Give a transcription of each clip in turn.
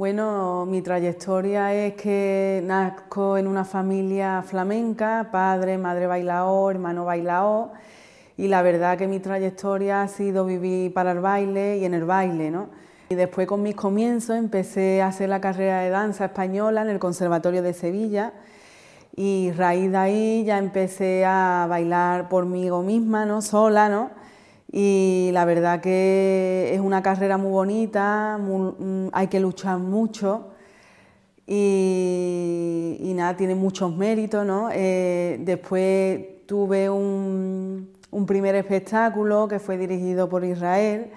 Bueno, mi trayectoria es que nazco en una familia flamenca, padre, madre bailao, hermano bailao, y la verdad que mi trayectoria ha sido vivir para el baile y en el baile, ¿no? Y después con mis comienzos empecé a hacer la carrera de danza española en el Conservatorio de Sevilla y raíz de ahí ya empecé a bailar por mí misma, ¿no? Sola, ¿no? y la verdad que es una carrera muy bonita, mm, hay que luchar mucho y, nada, tiene muchos méritos, eh, después tuve un, primer espectáculo que fue dirigido por Israel,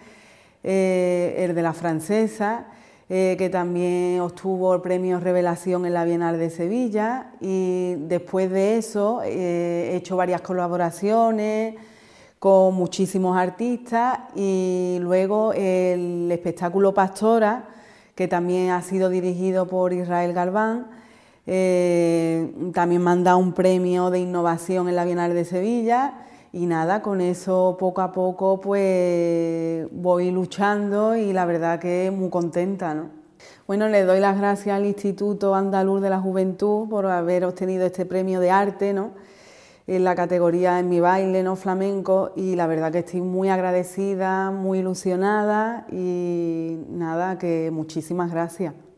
eh, el de la francesa, eh, que también obtuvo el premio Revelación en la Bienal de Sevilla y después de eso he hecho varias colaboraciones, con muchísimos artistas y luego el espectáculo Pastora, que también ha sido dirigido por Israel Galván. Eh, también manda un premio de innovación en la Bienal de Sevilla y nada, con eso poco a poco pues voy luchando y la verdad que muy contenta. ¿no? Bueno, le doy las gracias al Instituto Andaluz de la Juventud por haber obtenido este premio de arte, ¿no? en la categoría en mi baile no flamenco y la verdad que estoy muy agradecida, muy ilusionada y nada, que muchísimas gracias.